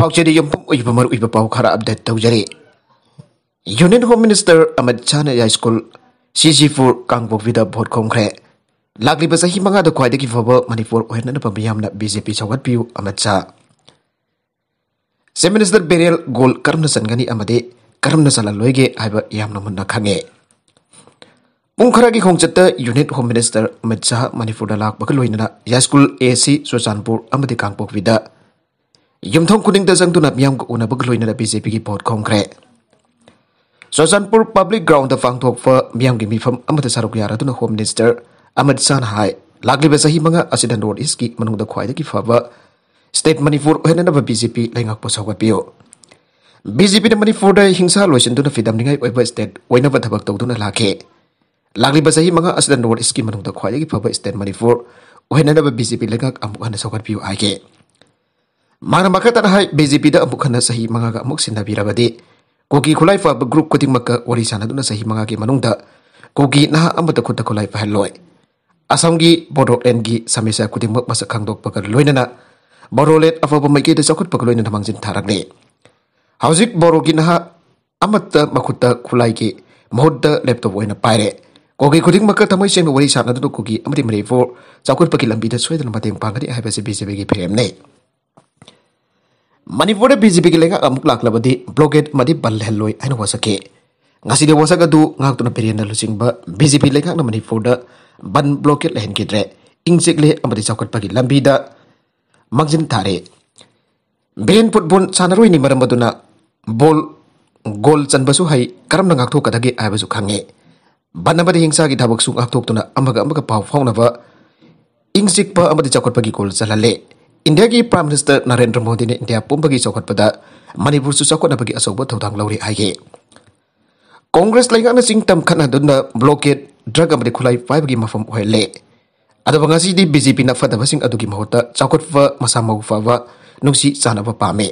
ꯄꯥꯎꯆꯦꯗ ꯌꯨꯝꯐꯝ ꯑꯣꯏꯕ ꯃꯔꯨꯑꯣꯏꯕ ꯄꯥꯎ ꯈꯔ ꯑꯞꯗꯦꯠ ꯇꯧꯖꯔꯤ ꯌꯨꯅꯤꯌꯟ ꯍꯣꯝ ꯃꯤꯅꯤꯁꯇꯔ ꯑꯃꯤꯠ ꯁꯥꯍꯅ ꯌꯥꯏ ꯁ꯭ꯀꯨꯜ ꯁꯤꯖꯤꯄꯨꯔ ꯀꯥꯡꯄꯣꯛꯄꯤꯗ ꯚꯣꯠ ꯈꯣꯝꯈ꯭ꯔꯦ ꯂꯥꯛꯂꯤꯕ ꯆꯍꯤ ꯃꯉꯥꯗ ꯈ꯭ꯋꯥꯏꯗꯒꯤ ꯐꯕ ꯃꯅꯤꯄꯨꯔ ꯑꯣꯏꯍꯟꯅꯅꯕ ꯃꯤꯌꯥꯝꯅ ꯕꯤ ꯖꯦ ꯄꯤ ꯁꯧꯒꯠꯄꯤꯌꯨ ꯑꯃꯤꯠ ꯁꯥꯍ ꯆꯤꯞ ꯃꯤꯅꯤꯁꯇꯔ ꯕꯦꯔꯦꯜ ꯒꯣꯜ ꯀꯔꯝꯅ ꯆꯟꯒꯅꯤ ꯑꯃꯗꯤ ꯀꯔꯝꯅ ꯆꯜꯍꯜꯂꯣꯏꯒꯦ ꯍꯥꯏꯕ ꯌꯥꯝꯅ ꯃꯨꯟꯅ ꯈꯪꯉꯦ ꯄꯨꯡ ꯈꯔꯒꯤ ꯈꯣꯡꯆꯠꯇ union home minister Amit Shah ꯃꯅꯤꯄꯨꯔꯗ ꯂꯥꯛꯄꯒ ꯂꯣꯏꯅꯅ ꯌꯥꯏ ꯁ꯭ꯀꯨꯜ ꯑꯦ ꯁꯤ ꯆꯨꯔꯆꯥꯟꯄꯨꯔ ꯑꯃꯗꯤ ꯀꯥꯡꯄꯣꯛꯄꯤꯗ ꯌꯨꯝꯊꯣꯡ ꯈꯨꯗꯤꯡꯗ ꯆꯪꯗꯨꯅ ꯃꯤꯌꯥꯝꯒ ꯎꯅꯕꯒ ꯂꯣꯏꯅꯅ ꯕꯤ ꯖꯦ ꯄꯤꯒꯤ ꯚꯣꯠ ꯈꯣꯝꯈ꯭ꯔꯦ ꯆꯨꯔꯆꯥꯟꯄꯨꯔ ꯄꯕ꯭ꯂꯤꯛ ꯒ꯭ꯔꯥꯎꯟꯗ ꯄꯥꯡꯊꯣꯛꯄ ꯃꯤꯌꯥꯝꯒꯤ ꯃꯤꯐꯝ ꯑꯃꯗ ꯁꯔꯨꯛ ꯌꯥꯔꯗꯨꯅ ꯍꯣꯝ ꯃꯤꯅꯤꯁꯇꯔ ꯑꯃꯤꯠ ꯁꯥꯍꯅ ꯍꯥꯏ ꯂꯥꯛꯂꯤꯕ ꯆꯍꯤ ꯃꯉꯥ ꯑꯁꯤꯗ ꯅꯣꯔꯠ ꯏꯁꯀꯤ ꯃꯅꯨꯡꯗ ꯈ꯭ꯋꯥꯏꯗꯒꯤ ꯐꯕ ꯁ꯭ꯇꯦꯠ ꯃꯅꯤꯄꯨꯔ ꯑꯣꯏꯍꯟꯅꯕ ꯕꯤ ꯖꯦ ꯄꯤ ꯂꯩꯉꯥꯛꯄ ꯁꯧꯒꯠꯄꯤꯌꯨ ꯕꯤ ꯖꯦ ꯄꯤꯅ ꯃꯅꯤꯄꯨꯔꯗ ꯍꯤꯡꯁꯥ ꯂꯣꯏꯁꯤꯟꯗꯨꯅ ꯐꯤꯗꯝꯅꯤꯉꯥꯏ ꯑꯣꯏꯕ ꯁ꯭ꯇꯦꯠ ꯑꯣꯏꯅꯕ ꯊꯕꯛ ꯇꯧꯗꯨꯅ ꯂꯥꯛꯈꯤ ꯂꯥꯛꯂꯤꯕ ꯆꯍꯤ ꯃꯉꯥ ꯑꯁꯤꯗ ꯅꯣꯔꯠ ꯏꯁꯀꯤ ꯃꯅꯨꯡꯗ ꯈ꯭ꯋꯥꯏꯗꯒꯤ ꯐꯕ ꯁ꯭ꯇꯦꯠ ꯃꯅꯤꯄꯨꯔ ꯑꯣꯏꯍꯟꯅꯕ ꯕꯤ ꯖꯦ ꯄꯤ ꯂꯩꯉꯥꯛ ꯑꯃꯨꯛ ꯍꯟꯅ ꯁꯧꯒꯠꯄꯤꯌꯨ ꯍꯥꯏꯈꯤ ꯃꯥꯅ ꯃꯈꯥ ꯇꯥꯅ ꯍꯥꯏ ꯕꯤꯖꯦꯄꯤꯗ ꯑꯃꯨꯛ ꯍꯟꯅ ꯆꯍꯤ ꯃꯉꯥꯒ ꯑꯃꯨꯛ ꯁꯤꯟꯅꯕꯤꯔꯕꯗꯤ ꯀꯣꯀꯤ ꯈꯨꯠꯂꯥꯏꯐꯕ ꯒ꯭ꯔꯨꯞ ꯈꯨꯗꯤꯡꯃꯛꯀ ꯋꯥꯔꯤ ꯁꯥꯟꯅꯗꯨꯅ ꯆꯍꯤ ꯃꯉꯥꯒꯤ ꯃꯅꯨꯡꯗ ꯀꯣꯀꯤ ꯅꯍꯥ ꯑꯃꯠꯇ ꯈꯨꯠꯇ ꯈꯨꯠꯂꯥꯏ ꯄꯥꯏꯍꯜꯂꯣꯏ ꯑꯁꯥꯝꯒꯤ ꯕꯣꯗꯣꯂꯦꯟꯒꯤ ꯁꯃꯁ꯭ꯌꯥ ꯈꯨꯗꯤꯡꯃꯛ ꯃꯁꯛ ꯈꯪꯗꯣꯛꯄꯒ ꯂꯣꯏꯅꯅ ꯕꯣꯗꯣꯂꯦꯟ ꯑꯐꯕ ꯃꯥꯏꯀꯩꯗ ꯆꯥꯎꯈꯠꯄꯒ ꯂꯣꯏꯅꯅ ꯃꯥꯡꯖꯤꯟ ꯊꯥꯔꯛꯂꯤ ꯍꯧꯖꯤꯛ ꯕꯣꯔꯣꯒꯤ ꯅꯍꯥ ꯑꯃꯠꯇ ꯃꯈꯨꯠꯇ ꯈꯨꯠꯂꯥꯏꯒꯤ ꯃꯍꯨꯠꯇ ꯂꯦꯞꯇꯣꯞ ꯑꯣꯏꯅ ꯄꯥꯏꯔꯦ ꯀꯣꯒꯤ ꯈꯨꯗꯤꯡꯃꯛꯀ ꯊꯃꯣꯏ ꯁꯦꯡꯅ ꯋꯥꯔꯤ ꯁꯥꯟꯅꯗꯨꯅ ꯀꯣꯒꯤ ꯑꯃꯗꯤ ꯃꯅꯤꯄꯨꯔ ꯆꯥꯎꯈꯠꯄꯒꯤ ꯂꯝꯕꯤꯗ ꯁꯣꯏꯗꯅ ꯃꯇꯦꯡ ꯄꯥꯡꯒꯅꯤ ꯍꯥꯏꯕꯁꯤ ꯕꯤ ꯖꯦ ꯄꯤꯒꯤ ꯐꯤꯔꯦꯞꯅꯤ Manipura bizi जे पी की लेखा अमुक लाक्लबदी ब्लॉकेट मदी बल wasake. है ngasi dia wasa gadu ngak tuna perian dalu sing ba BJP lekak na Manipura ban bloket lehen kidre Ingsek le amadi sakot pagi lambi da tare Bien put bun sanarui ni maram baduna bol gol san basu hai karam na ngak thok kadagi ai basu khange ban amadi hingsa gi thabak sung ngak thok tuna amaga amaga pau phau na ba Ingsek pa amadi sakot pagi gol chalale India prime minister Narendra Modi ने इंडिया पुंबगी चौखटपद मणिपुर चौखटनबगी अचौब थौदांग लौरी आगे कांग्रेस लेगाना चिंग तमखना ब्लॉकेट ड्रग अमदी खुलाई पाइबगी मफम ओहले अदब ngasi BJP na fada basing adugi mahota chakot fa masa mau fa nungsi sana ba pame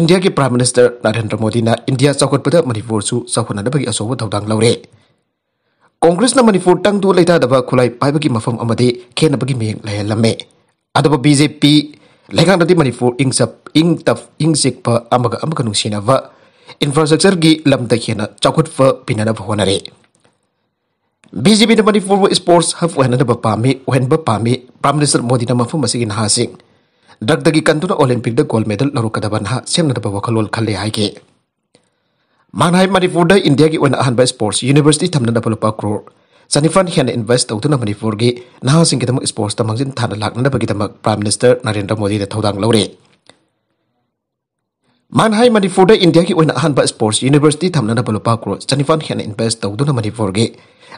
India ki Prime Minister Narendra Modi na India sokot pada Manipur su chakona da bagi asoba thaudang laure Congress na Manipur tang du leita da ba khulai pai bagi mafam amade kena bagi me अब BJP जे मनपुर लेगा इं इंग इंग इंग चेप इंफ्रास्ट्रक्चर की हेन चौखट पीनब हों BJP Manipur Manipur sports hub वहनब पाई पाई प्राइम मिनिस्टर मोदी मौम से नहा ड्रग द कंटून ओलंपिक गोल्ड मेडल लौकदब नहा सेंब वखलोल खाले है माना मनपुर इंडिया की अहम स्पोर्ट्स यूनिवर्सिटी थमन लुप crore Sanifan hian invest tau tuna Manipur gi naha sing kitam sports ta jin thana lak na bagi tamak Prime Minister Narendra Modi da thodang lore. Man hai Manipur India ki oina han ba sports university thamna na balupa kro Sanifan hian invest tau tuna Manipur gi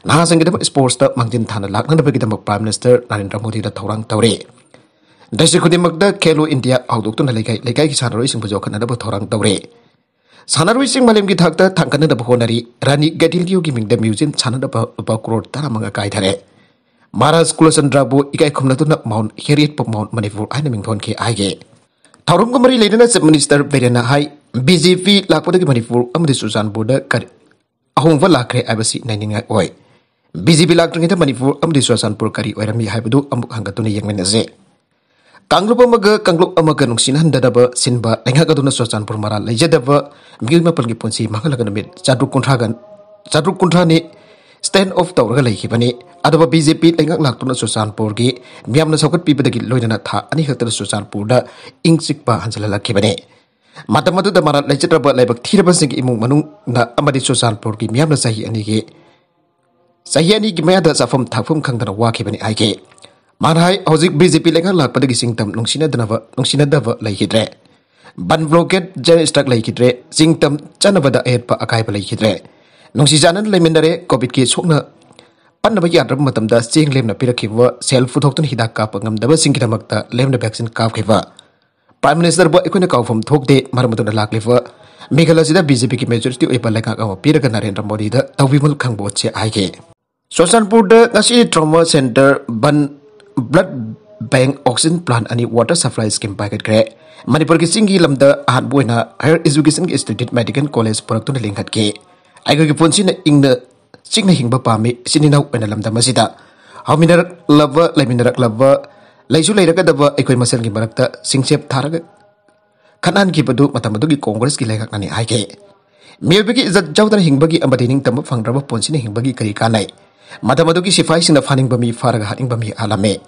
naha sing kitam sports ta mangjin thana lak na bagi tamak Prime Minister Narendra Modi da thodang tawre. Dasi khudimak da Kelo India audok na lekai lekai ki sanaroi sing bajo kana da thorang tawre. Sana wising malam gi takta tangkana da rani gadil diogi ming museum chana da ba kuror tara manga kai thare. Maras kulasan drabo ikai kumna tuna maun heriet pa maun manifur aina ming thon ke aige. Tarung kumari lady na sub minister berena hai busy fi lakpo da gi manifur amadi boda kar ahong va lakre abasi nainin oi. Busy fi lakpo da gi manifur amadi susan boda kari oi hai bodo amuk hangatuna yang menazek kanglub amaga kanglub amaga nungsinan dadaba sinba lenga kaduna suasan purmara lejadaba migil mapal gi si mangalaga namit chadru kunthra gan chadru kunthra ni stand off kipani lekhibani ba bjp lengak laktuna suasan purgi gi na saukat pibadagi na ta ani khatara suasan pur da ingsikpa hanjala kipani mata mata da mara lejadraba laibak ba sing imung manung na amadi suasan pur gi na sahi ani gi sahi ani gi maya da kang dana wa khibani aike. मानाई हजिक BJP लेखा लापदीनदे बन ब्लोकेट जेन स्ट्रक लेखिद्रे चिंग चनबद अहेप अखाब लेखिद्रे नुशीजान कोविड की सोन पन्नब याद चें लेम पीरखीब सेल पुथन हिदा कापदीदम लेमन वैक्सीन काफ्रीब प्राइम मिनीस्टर अखोने काफम थोदे मरम लाख मेघल बीजेपी की मेजोरीटी लेखा पीरग नरेंद्र मोदी तवीमल खबे सोसनपुर ट्रामा सेंटर बन blood bank oxygen plant ani water supply scheme packet kre manipur ki singi lamda ahan boina higher education institute medical college product na linkat ke aiga ki ponsi na ingna singna hingba pami sinina ena lamda masida haminar lava laiminar lava laisu lairaka daba ekoi masel ki barakta singsep tharaga khanan ki badu matamadu ki congress ki lekak nani aike ki izat jawdan ki ambadining tamba phangraba ponsi na hingba ki kari kanai mata Aduki Sifai Sina Faning Bami Faraga Haning Bami Alame.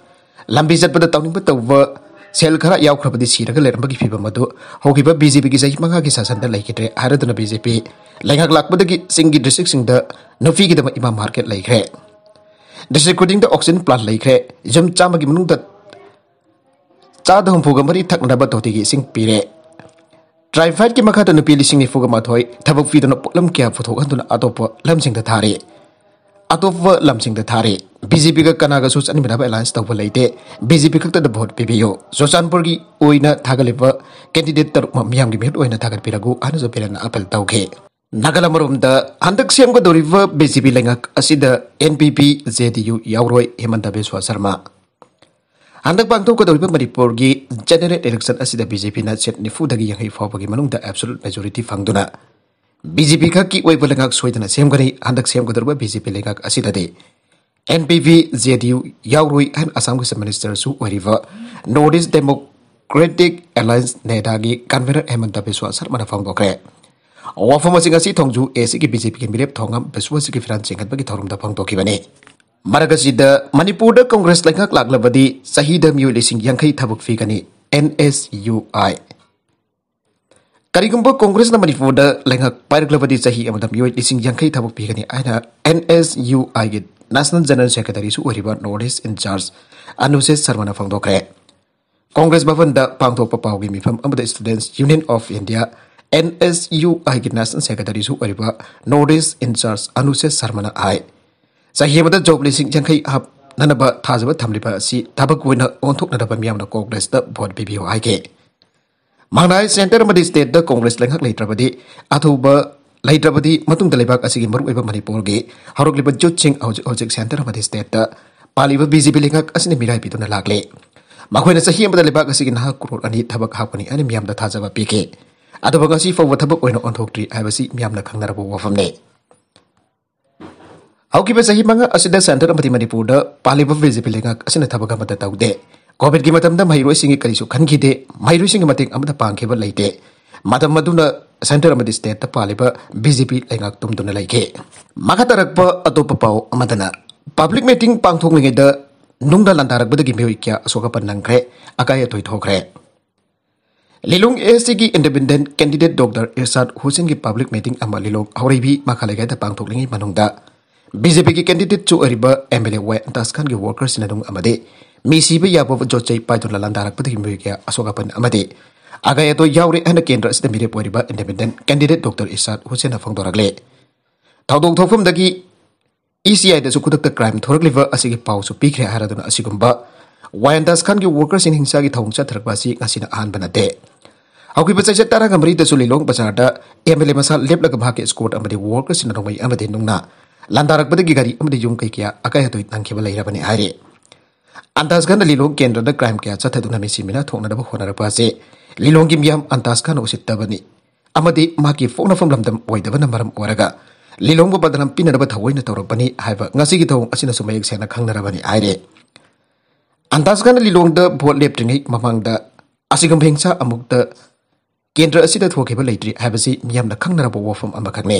Lambi pada tahun Tawning Bata Uwa Sel Kara Yau Kra Badi Sira Galer Bagi Fiba Madu Hoki Ba Bizi Bagi Zai Manga Gisa Sanda Lai Kitre Hara Dana Bizi Bi Lai Ngak Lak Bada Singgi Dresik Singda Nufi Gita Ma Ima Market Lai Kre Dresik Kuding Da jam Plant Lai Kre Jom Cha tak Menung kan Da Cha Sing Pire Drive Fight Ki Maka Da Nupi Li Singni Fuga Madhoi Thabuk Fida Na Puklam Kya Futo Gantuna Adopo Lam Singda Thari Thari atofa lamsing da Thari, bjp ka kanaga soch ani bada balance tawba leite bjp ka ta da vote pibiyo sochanpur gi oina thagaliba candidate tar ma miyam gi mehot oina thagar piragu anu jo pelana apel tawge nagalamarum da handak siam go doriba bjp lengak asida npp jdu yauroi hemanta biswa sharma handak bangtu ko doriba manipur gi general election asida bjp na set ni fu dagi yanghi fawba gi manung da absolute majority fangduna BJP वही ओब लेगा सेम सेमगनी हंदक सेमगदरब BJP लेगा N P V J D U यावरुई and Assam के मिनिस्टर सुब नॉर्थ ईस्ट डेमोक्रेटिक एलायंस ने की कन्वेनर हेमंत बिस्वा शर्मा फोंदोखे वाफम थोंजू एसी की बीजेपी के मिरेप थोंगम बिस्वा की फिरान चेंगन की थौरम फोंदोखीबने मरगसीद मणिपुर कांग्रेस लेखक लागलबदी सहीद म्यू लिंग यंखई थबक फीगनी N S U I tari gumbo congress na mani fuda lenga pirate club di sahi amadam yoi lising yang kai tabuk pihani aina NSUI gi national general secretary su uriba notice in charge anuse sarmana fangdo kre congress bafan da pangdo papau gi mifam amada students union of india NSUI gi national secretary su uriba notice in charge anuse sarmana ai sahi amada job lising yang kai hab Nanaba tazaba tamliba si tabak wina untuk nanaba miyam na kongres da buat bibiho aike. मांगना centre state Congress लेंहब्द लेद्रब्बीब मनपुर की हरुब जुट सिंह हज centre state party BJP लेंहब्द मीरबीद लाले मैं चाहिए नाह क्रोर अब हाँ थाजब पीके अब ओंधोरी खानब वफमने चाह मंग सेंटर मनपुर पाली बीजेपी लेंहब्द तौदे कोविड की मैं कनखीदे मैं पाब लेते सेंटर स्टेट पाव बीजेपी लेगा तुम लेगे मगतर अतोप पाओं पब्लिक मीटिंग पाथोद नूद लंधारबदी मे क्या अशोक नंग्रे अकाय तुथोरे लिलोंग ए सी की independent candidate doctor Irsad Hussain की पब्लिक मीटिंग भी हौरबी मखाई पाथोली बीजेपी की केंदीडेट चुरीब M L A Y Antaz Khan की वर्कर्स जो पाइन लाइक अशोकपन्दे अगैद केंद्र से मेरे पोरब independent candidate doctor Isad Hussain फोदे थोदी इ आई दु खुद क्राइम थोड़ी अगर पाव पीखे हैगुब वायन दास खान की वर्कर्स इन हिंसा की थों चतरबासी अहम नदे हम चैसे तरह मरीदू लीलों बजार एम एल ए मसा लेपे स्कोट वर्कर्स नौमे नुना लादारपद की गरी यू कई क्या अकैद लाबने हाई antaskan lilong kendra da crime kya cha thaduna mi simina thongna na khona ra pa se lilong gim yam antaskan usit tabani amadi ma ki phone phone lamdam oidaba na maram oraga lilong ba badalam pinaraba bani hai ba ngasi gi thong asina sumayek kang khangnarabani aire antaskan lilong da bot lep tingai mamang da asigam phengsa amuk da kendra asida thokheba leitri haiba si miyam na khangnaraba wafam amakhane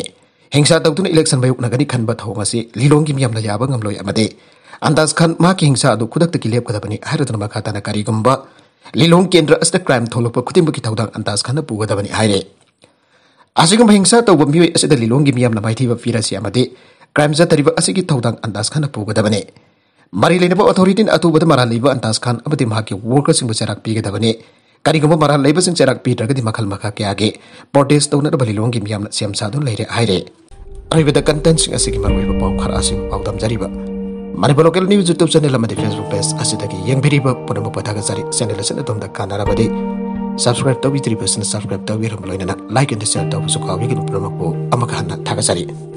hengsa tawtuna election bayuk nagani khanba thong asi lilong gi miyam da yaba ngamloi amade Andaz Khan ꯃꯍꯥꯛꯀꯤ ꯍꯤꯡꯁꯥ ꯑꯗꯨ ꯈꯨꯗꯛꯇꯒꯤ ꯂꯦꯞꯀꯗꯕꯅꯤ ꯍꯥꯏꯔꯗꯨꯅ ꯃꯈꯥ ꯇꯥꯅ ꯀꯔꯤꯒꯨꯝꯕ ꯂꯤꯂꯣꯡ ꯀꯦꯟꯗ꯭ꯔ ꯑꯁꯤꯗ ꯀ꯭ꯔꯥꯏꯝ ꯊꯣꯛꯂꯛꯄ ꯈꯨꯗꯤꯡꯃꯛꯀꯤ ꯊꯧꯗꯥꯡ ꯑꯟꯗꯥꯖ ꯈꯥꯟꯅ ꯄꯨꯒꯗꯕꯅꯤ ꯍꯥꯏꯔꯦ ꯑꯁꯤꯒꯨꯝꯕ ꯍꯤꯡꯁꯥ ꯇꯧꯕ ꯃꯤꯑꯣꯏ ꯑꯁꯤꯗ ꯂꯤꯂꯣꯡꯒꯤ ꯃꯤꯌꯥꯝꯅ ꯃꯥꯏꯊꯤꯕ ꯄꯤꯔꯁꯤ ꯑꯃꯗꯤ ꯀ꯭ꯔꯥꯏꯝ ꯆꯠꯊꯔꯤꯕ ꯑꯁꯤꯒꯤ ꯊꯧꯗꯥꯡ ꯑꯟꯗꯥꯖ ꯈꯥꯟꯅ ꯄꯨꯒꯗꯕꯅꯤ ꯃꯔꯤ ꯂꯩꯅꯕ ꯑꯣꯊꯣꯔꯤꯇꯤꯅ ꯑꯊꯨꯕꯗ ꯃꯔꯥꯜ ꯂꯩꯕ ꯑꯟꯗꯥꯖ ꯈꯥꯟ ꯑꯃꯗꯤ ꯃꯍꯥꯛꯀꯤ ꯋꯥꯔꯀꯔꯁꯤꯡꯕꯨ ꯆꯩꯔꯥꯛ ꯄꯤꯒꯗꯕꯅꯤ ꯀꯔꯤꯒꯨꯝꯕ ꯃꯔꯥꯜ ꯂꯩꯕꯁꯤꯡ ꯆꯩꯔꯥꯛ ꯄꯤꯗ꯭ꯔꯒꯗꯤ ꯃꯈꯜ ꯃꯈꯥ ꯀꯌꯥꯒꯤ ꯄ꯭ꯔꯣꯇꯦꯁ ꯇꯧꯅꯅꯕ ꯂꯤꯂꯣꯡꯒꯤ ꯃꯤꯌꯥꯝꯅ ꯁꯦꯝ ꯁꯥꯗꯨꯅ ꯂꯩꯔꯦ ꯍꯥꯏꯔꯦ ꯑꯔꯣꯏꯕꯗ ꯀꯟꯇꯦꯟꯁꯤꯡ ꯑꯁꯤꯒꯤ ꯃꯔꯨꯑꯣꯏꯕ ꯄꯥꯎ ꯈꯔ ꯑꯁꯤ ꯄꯥꯎꯗꯝꯖꯔꯤꯕ news youtube channel 마니버 로컬 뉴스 유튜브 채널 아마디 페이스북 페이지 아시다기 영비리버 보내모 바다가 자리 채널에 세네 돈다 가나라바디 subscribe tawbi tri person subscribe bi ram loina nak like and share su ka wi gin promo ko amaka na thagasaри